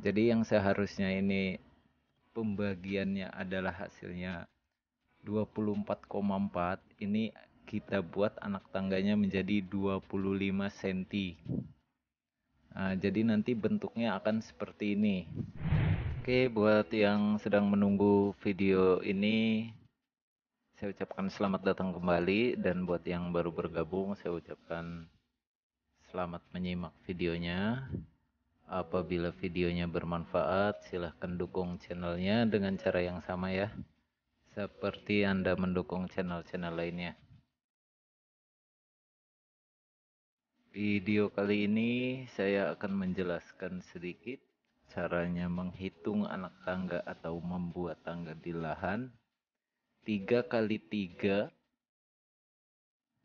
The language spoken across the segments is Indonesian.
Jadi yang seharusnya ini pembagiannya adalah hasilnya 24,4 ini kita buat anak tangganya menjadi 25 cm nah, jadi nanti bentuknya akan seperti ini oke buat yang sedang menunggu video ini saya ucapkan selamat datang kembali dan buat yang baru bergabung saya ucapkan selamat menyimak videonya Apabila videonya bermanfaat, silahkan dukung channelnya dengan cara yang sama ya, seperti Anda mendukung channel-channel lainnya. Video kali ini saya akan menjelaskan sedikit caranya menghitung anak tangga atau membuat tangga di lahan 3 kali 3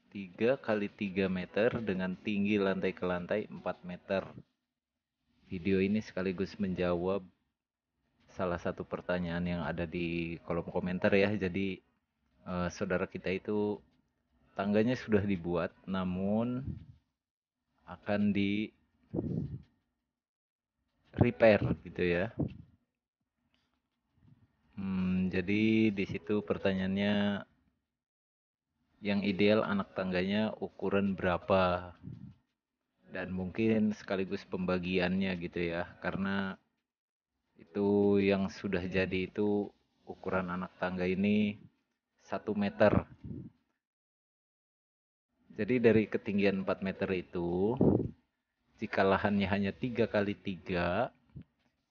3 kali 3 meter dengan tinggi lantai ke lantai 4 meter Video ini sekaligus menjawab salah satu pertanyaan yang ada di kolom komentar ya. Jadi eh, saudara kita itu tangganya sudah dibuat namun akan di repair gitu ya. Hmm, jadi di situ pertanyaannya yang ideal anak tangganya ukuran berapa? dan mungkin sekaligus pembagiannya gitu ya karena itu yang sudah jadi itu ukuran anak tangga ini satu meter jadi dari ketinggian 4 meter itu jika lahannya hanya tiga kali tiga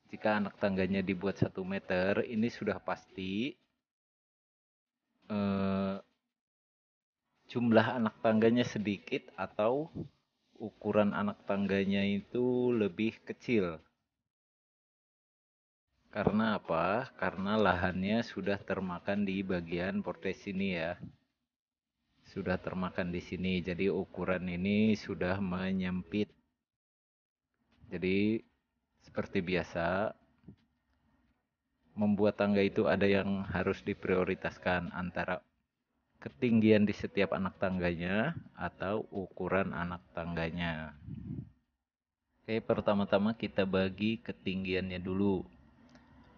jika anak tangganya dibuat satu meter ini sudah pasti eh, jumlah anak tangganya sedikit atau ukuran anak tangganya itu lebih kecil. Karena apa? Karena lahannya sudah termakan di bagian portes ini ya. Sudah termakan di sini. Jadi ukuran ini sudah menyempit. Jadi seperti biasa membuat tangga itu ada yang harus diprioritaskan antara ketinggian di setiap anak tangganya atau ukuran anak tangganya. Oke, pertama-tama kita bagi ketinggiannya dulu.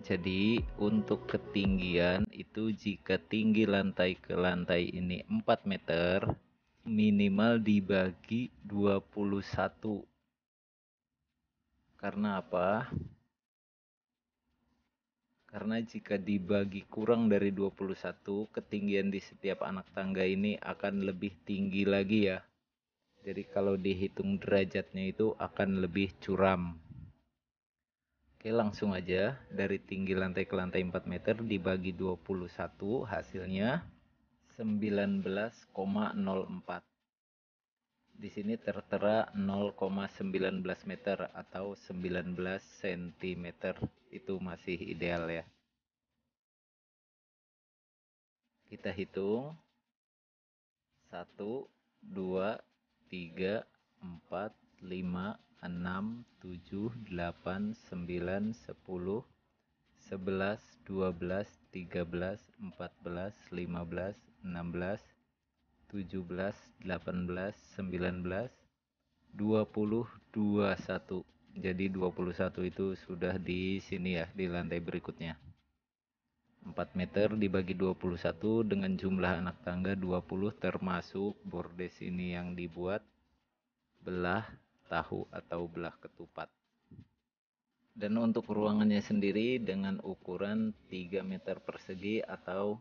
Jadi, untuk ketinggian itu jika tinggi lantai ke lantai ini 4 meter, minimal dibagi 21. Karena apa? Karena jika dibagi kurang dari 21, ketinggian di setiap anak tangga ini akan lebih tinggi lagi ya. Jadi kalau dihitung derajatnya itu akan lebih curam. Oke langsung aja dari tinggi lantai ke lantai 4 meter dibagi 21 hasilnya 19,04. Di sini tertera 0,19 meter atau 19 cm. Itu masih ideal ya. Kita hitung. 1, 2, 3, 4, 5, 6, 7, 8, 9, 10, 11, 12, 13, 14, 15, 16, 17, 18, 19, 20, 21. Jadi 21 itu sudah di sini ya, di lantai berikutnya. 4 meter dibagi 21 dengan jumlah anak tangga 20 termasuk bordes ini yang dibuat belah tahu atau belah ketupat. Dan untuk ruangannya sendiri dengan ukuran 3 meter persegi atau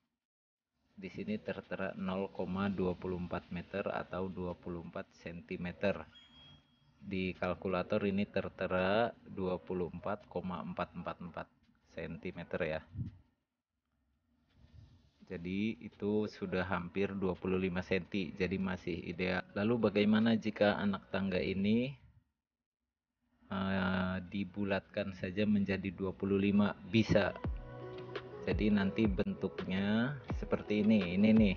Di sini tertera 0,24 meter atau 24 cm. Di kalkulator ini tertera 24,444 cm ya. Jadi itu sudah hampir 25 cm, jadi masih ideal. Lalu bagaimana jika anak tangga ini uh, dibulatkan saja menjadi 25? Bisa jadi nanti bentuknya seperti ini ini nih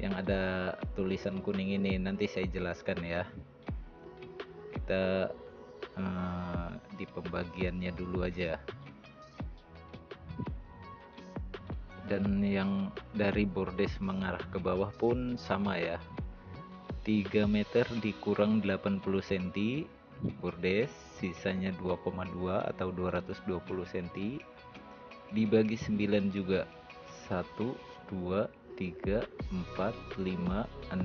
yang ada tulisan kuning ini nanti saya jelaskan ya kita eh, di pembagiannya dulu aja dan yang dari bordes mengarah ke bawah pun sama ya 3 meter dikurang 80 cm bordes sisanya 2,2 atau 220 cm dibagi 9 juga 1 2 3 4 5 6 7 8 9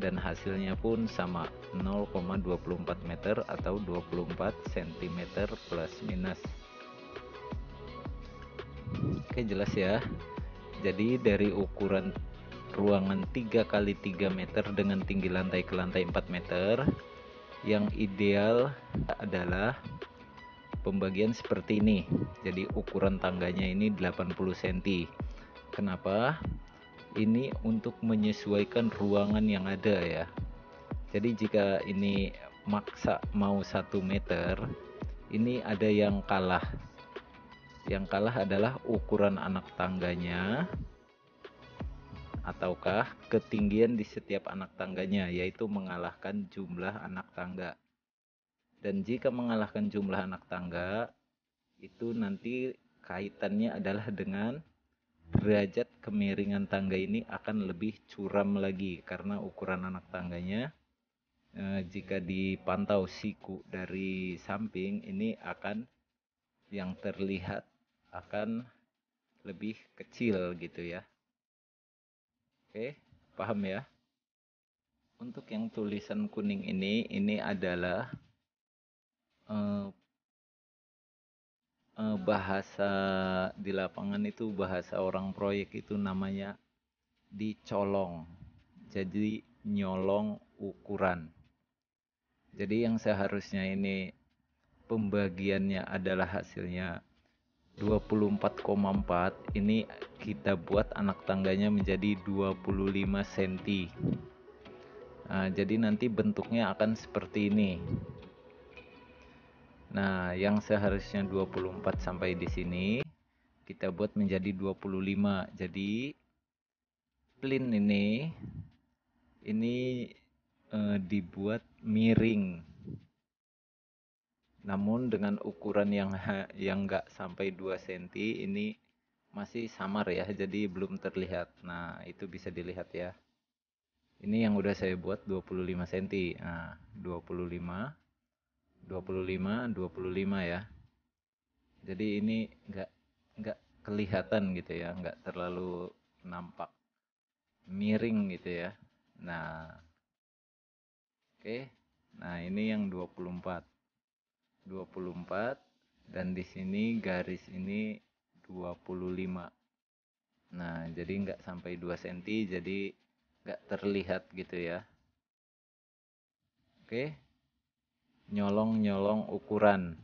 dan hasilnya pun sama 0,24 meter atau 24 cm plus minus Oke jelas ya jadi dari ukuran ruangan 3 kali 3 meter dengan tinggi lantai ke lantai 4 meter yang ideal adalah pembagian seperti ini jadi ukuran tangganya ini 80 cm kenapa ini untuk menyesuaikan ruangan yang ada ya jadi jika ini maksa mau satu meter ini ada yang kalah yang kalah adalah ukuran anak tangganya ataukah ketinggian di setiap anak tangganya yaitu mengalahkan jumlah anak tangga dan jika mengalahkan jumlah anak tangga, itu nanti kaitannya adalah dengan derajat kemiringan tangga ini akan lebih curam lagi karena ukuran anak tangganya eh, jika dipantau siku dari samping ini akan yang terlihat akan lebih kecil gitu ya. Oke, paham ya? Untuk yang tulisan kuning ini ini adalah uh, uh, bahasa di lapangan itu bahasa orang proyek itu namanya dicolong. Jadi nyolong ukuran. Jadi yang seharusnya ini pembagiannya adalah hasilnya 24,4 ini kita buat anak tangganya menjadi 25 cm. Nah, jadi nanti bentuknya akan seperti ini. Nah, yang seharusnya 24 sampai di sini kita buat menjadi 25. Jadi plin ini ini e, dibuat miring. Namun dengan ukuran yang yang enggak sampai 2 cm ini masih samar ya, jadi belum terlihat. Nah, itu bisa dilihat ya. Ini yang udah saya buat 25 cm. Nah, 25 25 25 ya jadi ini nggak nggak kelihatan gitu ya nggak terlalu nampak miring gitu ya nah oke okay. nah ini yang 24 24 dan di sini garis ini 25 nah jadi nggak sampai 2 cm jadi nggak terlihat gitu ya oke okay nyolong-nyolong ukuran.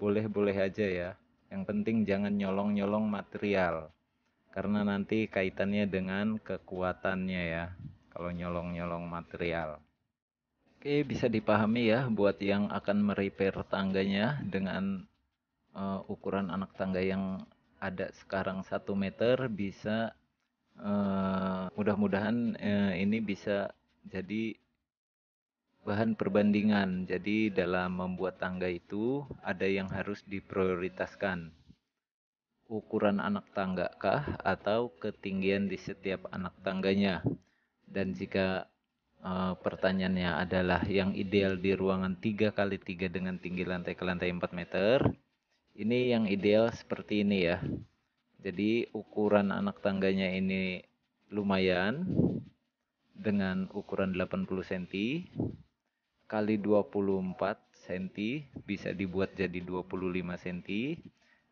Boleh-boleh aja ya. Yang penting jangan nyolong-nyolong material. Karena nanti kaitannya dengan kekuatannya ya. Kalau nyolong-nyolong material. Oke, bisa dipahami ya buat yang akan merepair tangganya dengan uh, ukuran anak tangga yang ada sekarang 1 meter bisa uh, mudah-mudahan uh, ini bisa jadi bahan perbandingan. Jadi dalam membuat tangga itu ada yang harus diprioritaskan. Ukuran anak tangga kah atau ketinggian di setiap anak tangganya. Dan jika e, pertanyaannya adalah yang ideal di ruangan 3 kali 3 dengan tinggi lantai ke lantai 4 meter, ini yang ideal seperti ini ya. Jadi ukuran anak tangganya ini lumayan dengan ukuran 80 cm kali 24 cm bisa dibuat jadi 25 cm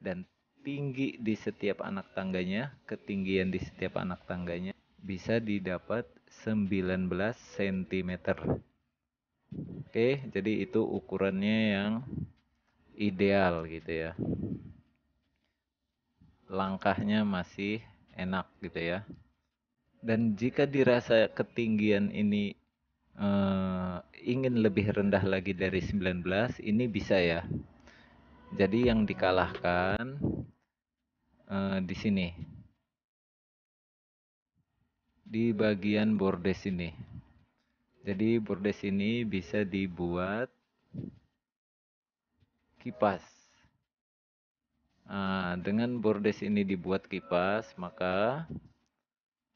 dan tinggi di setiap anak tangganya, ketinggian di setiap anak tangganya bisa didapat 19 cm. Oke, jadi itu ukurannya yang ideal gitu ya. Langkahnya masih enak gitu ya. Dan jika dirasa ketinggian ini uh, ingin lebih rendah lagi dari 19 ini bisa ya jadi yang dikalahkan uh, di sini di bagian bordes ini jadi bordes ini bisa dibuat kipas nah, dengan bordes ini dibuat kipas maka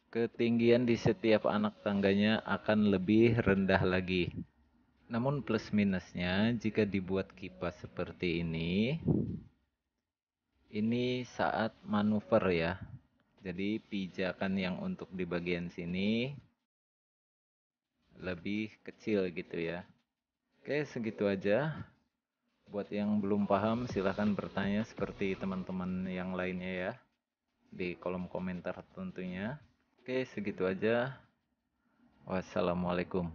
ketinggian di setiap anak tangganya akan lebih rendah lagi. Namun plus minusnya jika dibuat kipas seperti ini, ini saat manuver ya. Jadi pijakan yang untuk di bagian sini lebih kecil gitu ya. Oke segitu aja. Buat yang belum paham silahkan bertanya seperti teman-teman yang lainnya ya. Di kolom komentar tentunya. Oke, segitu aja. Wassalamualaikum.